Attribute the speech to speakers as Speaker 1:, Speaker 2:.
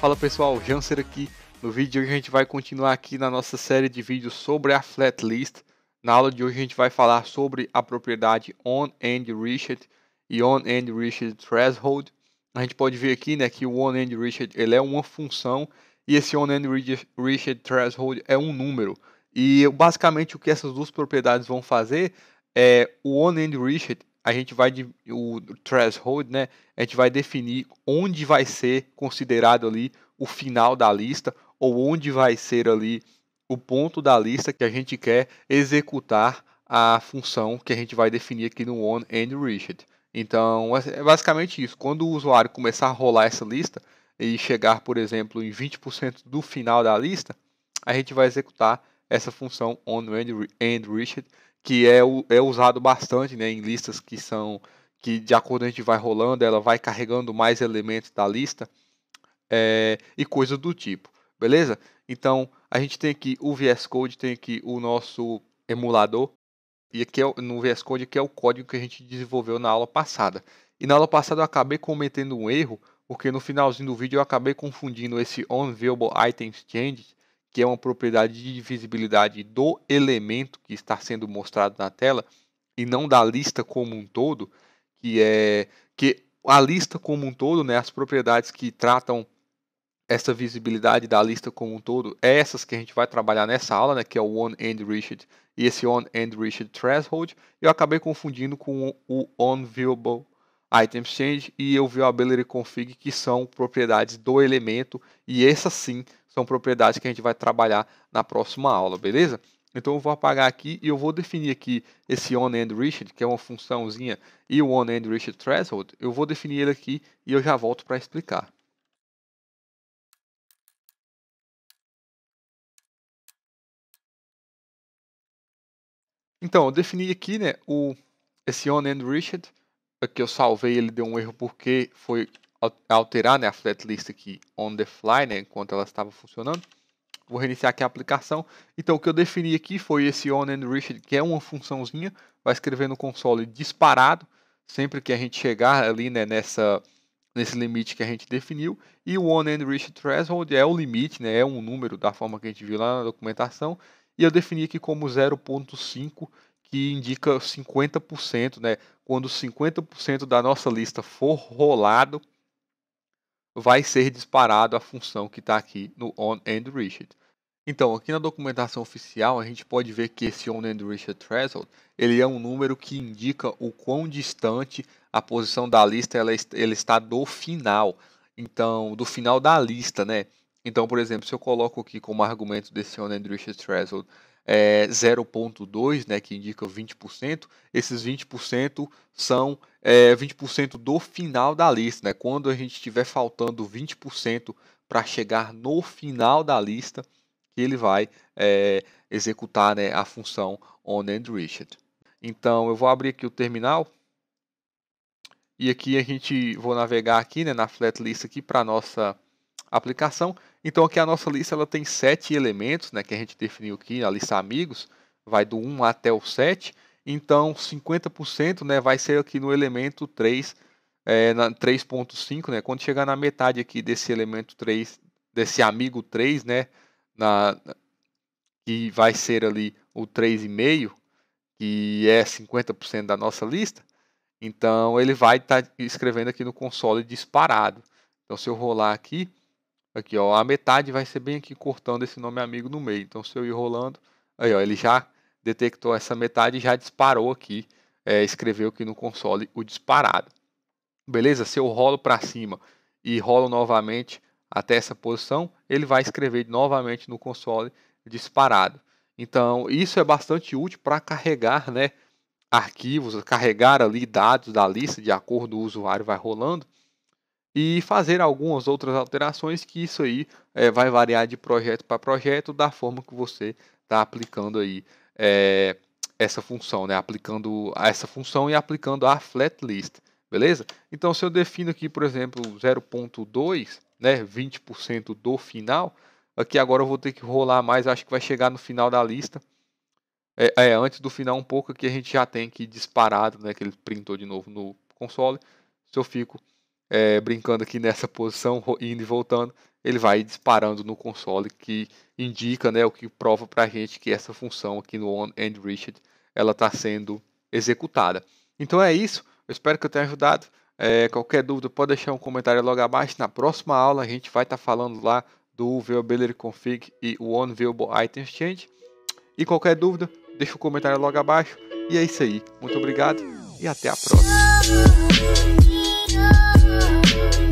Speaker 1: Fala pessoal, Janser aqui. No vídeo de hoje a gente vai continuar aqui na nossa série de vídeos sobre a Flatlist. Na aula de hoje a gente vai falar sobre a propriedade on e On-End Threshold. A gente pode ver aqui né, que o on ele é uma função e esse On-End Threshold é um número. E basicamente o que essas duas propriedades vão fazer é o on a gente vai de, o threshold, né? A gente vai definir onde vai ser considerado ali o final da lista ou onde vai ser ali o ponto da lista que a gente quer executar a função que a gente vai definir aqui no on and reached. Então, é, é basicamente isso. Quando o usuário começar a rolar essa lista e chegar, por exemplo, em 20% do final da lista, a gente vai executar essa função on and reached que é, é usado bastante né, em listas que são que de acordo a gente vai rolando, ela vai carregando mais elementos da lista é, e coisas do tipo, beleza? Então a gente tem aqui o VS Code, tem aqui o nosso emulador e aqui é, no VS Code aqui é o código que a gente desenvolveu na aula passada. E na aula passada eu acabei cometendo um erro porque no finalzinho do vídeo eu acabei confundindo esse onViewable items que é uma propriedade de visibilidade do elemento que está sendo mostrado na tela e não da lista como um todo, que é que a lista como um todo, né, as propriedades que tratam essa visibilidade da lista como um todo, é essas que a gente vai trabalhar nessa aula, né, que é o on and rigid e esse on and rigid threshold, eu acabei confundindo com o on viewable item change e eu vi o ability config que são propriedades do elemento e essas sim são propriedades que a gente vai trabalhar na próxima aula, beleza? Então eu vou apagar aqui e eu vou definir aqui esse onEndRiched, que é uma funçãozinha, e o onEndRiched threshold, eu vou definir ele aqui e eu já volto para explicar. Então, eu defini aqui né, o, esse onEndRiched, aqui eu salvei, ele deu um erro porque foi alterar né, a flat list aqui on the fly, né, enquanto ela estava funcionando. Vou reiniciar aqui a aplicação. Então o que eu defini aqui foi esse on and reached, que é uma funçãozinha, vai escrever no console disparado, sempre que a gente chegar ali né, nessa, nesse limite que a gente definiu. E o on and reached threshold é o limite, né, é um número da forma que a gente viu lá na documentação. E eu defini aqui como 0.5, que indica 50%, né? quando 50% da nossa lista for rolado, vai ser disparado a função que está aqui no onEndReached. Então, aqui na documentação oficial, a gente pode ver que esse on threshold, ele é um número que indica o quão distante a posição da lista ela, está do final. Então, do final da lista, né? Então, por exemplo, se eu coloco aqui como argumento desse on threshold é, 0,2, né, que indica 20%, esses 20% são é, 20% do final da lista. Né? Quando a gente estiver faltando 20% para chegar no final da lista, que ele vai é, executar né, a função on and reached. Então, eu vou abrir aqui o terminal. E aqui a gente vou navegar aqui né, na flatlist aqui para nossa aplicação. Então aqui a nossa lista ela tem sete elementos, né, que a gente definiu aqui, a lista amigos, vai do 1 até o 7. Então 50% né, vai ser aqui no elemento 3, é, 3.5, né, quando chegar na metade aqui desse elemento 3, desse amigo 3, né, na, que vai ser ali o 3,5, que é 50% da nossa lista, então ele vai estar tá escrevendo aqui no console disparado. Então se eu rolar aqui, Aqui, ó, a metade vai ser bem aqui cortando esse nome amigo no meio. Então, se eu ir rolando, aí, ó, ele já detectou essa metade e já disparou aqui, é, escreveu aqui no console o disparado. Beleza? Se eu rolo para cima e rolo novamente até essa posição, ele vai escrever novamente no console disparado. Então, isso é bastante útil para carregar né, arquivos, carregar ali dados da lista de acordo o usuário vai rolando e fazer algumas outras alterações que isso aí é, vai variar de projeto para projeto da forma que você está aplicando aí é, essa função, né? Aplicando essa função e aplicando a flat list, beleza? Então se eu defino aqui, por exemplo, 0.2, né, 20% do final, aqui agora eu vou ter que rolar mais, acho que vai chegar no final da lista. É, é antes do final um pouco que a gente já tem aqui disparado, né, que ele printou de novo no console. Se eu fico é, brincando aqui nessa posição, indo e voltando, ele vai disparando no console que indica, né, o que prova para a gente que essa função aqui no on and reached ela está sendo executada. Então é isso. Eu espero que eu tenha ajudado. É, qualquer dúvida pode deixar um comentário logo abaixo. Na próxima aula a gente vai estar tá falando lá do Availability Config e o Unavailable Item Change. E qualquer dúvida, deixa o um comentário logo abaixo. E é isso aí. Muito obrigado e até a próxima. Thank you.